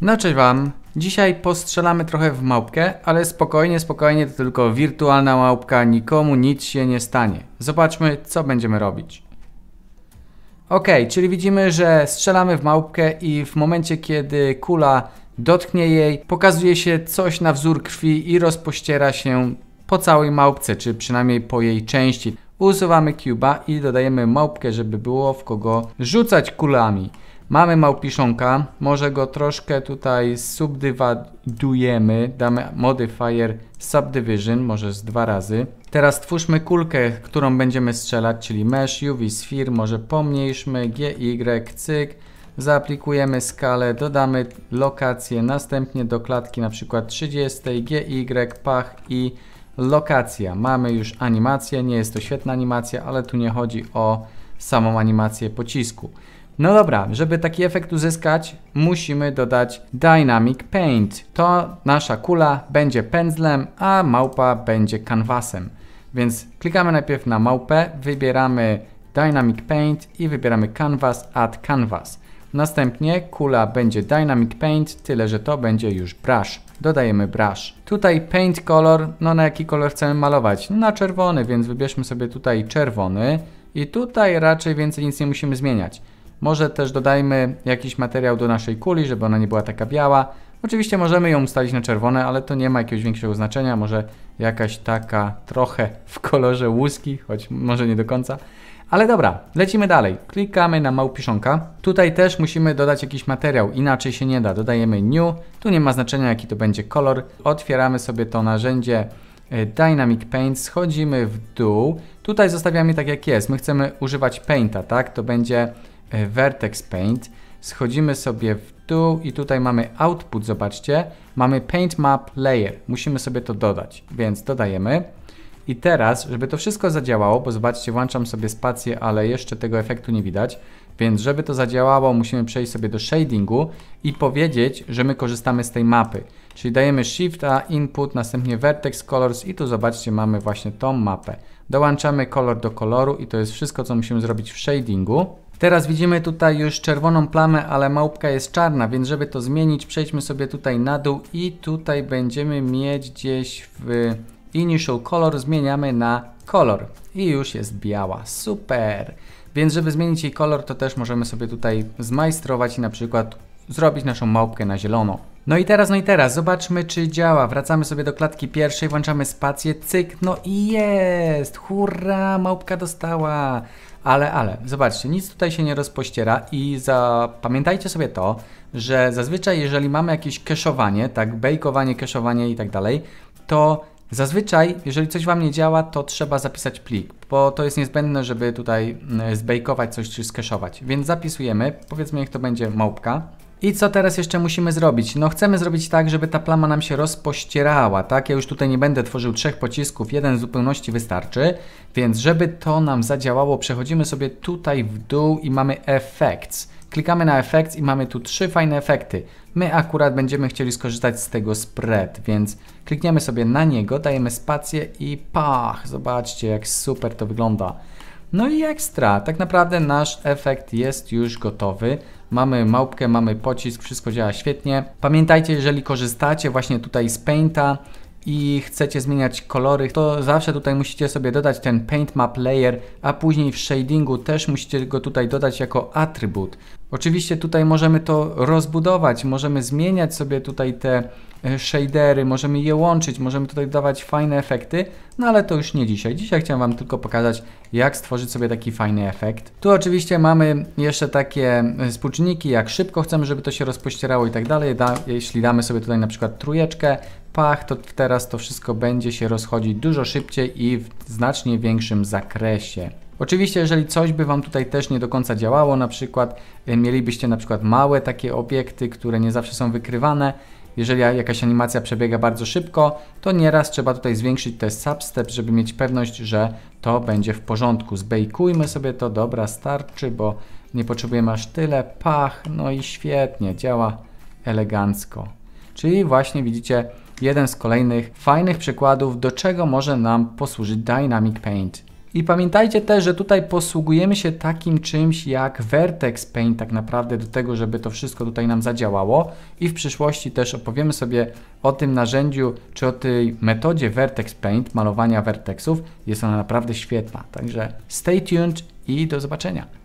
No cześć Wam. Dzisiaj postrzelamy trochę w małpkę, ale spokojnie, spokojnie, to tylko wirtualna małpka, nikomu nic się nie stanie. Zobaczmy, co będziemy robić. Ok, czyli widzimy, że strzelamy w małpkę i w momencie, kiedy kula dotknie jej, pokazuje się coś na wzór krwi i rozpościera się po całej małpce, czy przynajmniej po jej części. Usuwamy cuba i dodajemy małpkę, żeby było w kogo rzucać kulami. Mamy małpiszonka, może go troszkę tutaj subdywidujemy, damy modifier subdivision, może z dwa razy. Teraz twórzmy kulkę, którą będziemy strzelać, czyli mesh, UV, sphere, może pomniejszmy, GY, cyk, zaaplikujemy skalę, dodamy lokację, następnie do klatki na przykład 30, GY, pach i lokacja. Mamy już animację, nie jest to świetna animacja, ale tu nie chodzi o samą animację pocisku. No dobra, żeby taki efekt uzyskać, musimy dodać Dynamic Paint. To nasza kula będzie pędzlem, a małpa będzie kanwasem. Więc klikamy najpierw na małpę, wybieramy Dynamic Paint i wybieramy Canvas Add Canvas. Następnie kula będzie Dynamic Paint, tyle że to będzie już brush. Dodajemy brush. Tutaj paint color, no na jaki kolor chcemy malować? Na czerwony, więc wybierzmy sobie tutaj czerwony. I tutaj raczej więcej nic nie musimy zmieniać. Może też dodajmy jakiś materiał do naszej kuli, żeby ona nie była taka biała. Oczywiście możemy ją ustalić na czerwone, ale to nie ma jakiegoś większego znaczenia. Może jakaś taka trochę w kolorze łuski, choć może nie do końca. Ale dobra, lecimy dalej. Klikamy na małpiszonka. Tutaj też musimy dodać jakiś materiał, inaczej się nie da. Dodajemy new, tu nie ma znaczenia jaki to będzie kolor. Otwieramy sobie to narzędzie e, Dynamic Paint, schodzimy w dół. Tutaj zostawiamy tak jak jest. My chcemy używać Painta, tak? To będzie E, Vertex Paint, schodzimy sobie w dół i tutaj mamy output, zobaczcie, mamy paint map layer, musimy sobie to dodać, więc dodajemy. I teraz, żeby to wszystko zadziałało, bo zobaczcie, włączam sobie spację, ale jeszcze tego efektu nie widać, więc żeby to zadziałało, musimy przejść sobie do shadingu i powiedzieć, że my korzystamy z tej mapy. Czyli dajemy Shift A, Input, następnie Vertex Colors i tu zobaczcie, mamy właśnie tą mapę. Dołączamy kolor do koloru i to jest wszystko, co musimy zrobić w shadingu. Teraz widzimy tutaj już czerwoną plamę, ale małpka jest czarna, więc żeby to zmienić, przejdźmy sobie tutaj na dół i tutaj będziemy mieć gdzieś w Initial Color zmieniamy na kolor i już jest biała. Super! Więc żeby zmienić jej kolor, to też możemy sobie tutaj zmajstrować i na przykład zrobić naszą małpkę na zielono. No i teraz, no i teraz, zobaczmy czy działa. Wracamy sobie do klatki pierwszej, włączamy spację, cyk, no i jest! Hurra, małpka dostała! Ale, ale, zobaczcie, nic tutaj się nie rozpościera i zapamiętajcie sobie to, że zazwyczaj jeżeli mamy jakieś keszowanie, tak, bejkowanie, keszowanie i tak dalej, to Zazwyczaj, jeżeli coś Wam nie działa, to trzeba zapisać plik, bo to jest niezbędne, żeby tutaj mm, zbejkować coś czy skeszować. Więc zapisujemy, powiedzmy niech to będzie małpka, i co teraz jeszcze musimy zrobić? No chcemy zrobić tak, żeby ta plama nam się rozpościerała, tak? Ja już tutaj nie będę tworzył trzech pocisków, jeden w zupełności wystarczy, więc żeby to nam zadziałało, przechodzimy sobie tutaj w dół i mamy Effects. Klikamy na Effects i mamy tu trzy fajne efekty. My akurat będziemy chcieli skorzystać z tego spread, więc klikniemy sobie na niego, dajemy spację i pach, zobaczcie jak super to wygląda. No i ekstra, tak naprawdę nasz efekt jest już gotowy mamy małpkę, mamy pocisk, wszystko działa świetnie. Pamiętajcie, jeżeli korzystacie właśnie tutaj z Painta, i chcecie zmieniać kolory, to zawsze tutaj musicie sobie dodać ten Paint Map Layer, a później w shadingu też musicie go tutaj dodać jako atrybut. Oczywiście tutaj możemy to rozbudować, możemy zmieniać sobie tutaj te e, shadery, możemy je łączyć, możemy tutaj dawać fajne efekty, no ale to już nie dzisiaj. Dzisiaj chciałem Wam tylko pokazać, jak stworzyć sobie taki fajny efekt. Tu oczywiście mamy jeszcze takie współczynniki, e, jak szybko chcemy, żeby to się rozpościerało i tak dalej. Jeśli damy sobie tutaj na przykład trójeczkę, pach, to teraz to wszystko będzie się rozchodzić dużo szybciej i w znacznie większym zakresie. Oczywiście, jeżeli coś by Wam tutaj też nie do końca działało, na przykład e, mielibyście na przykład małe takie obiekty, które nie zawsze są wykrywane, jeżeli jakaś animacja przebiega bardzo szybko, to nieraz trzeba tutaj zwiększyć te substep, żeby mieć pewność, że to będzie w porządku. Zbejkujmy sobie to, dobra, starczy, bo nie potrzebujemy aż tyle. Pach, no i świetnie, działa elegancko. Czyli właśnie widzicie jeden z kolejnych fajnych przykładów, do czego może nam posłużyć Dynamic Paint. I pamiętajcie też, że tutaj posługujemy się takim czymś jak Vertex Paint tak naprawdę do tego, żeby to wszystko tutaj nam zadziałało i w przyszłości też opowiemy sobie o tym narzędziu czy o tej metodzie Vertex Paint, malowania vertexów. Jest ona naprawdę świetna, także stay tuned i do zobaczenia.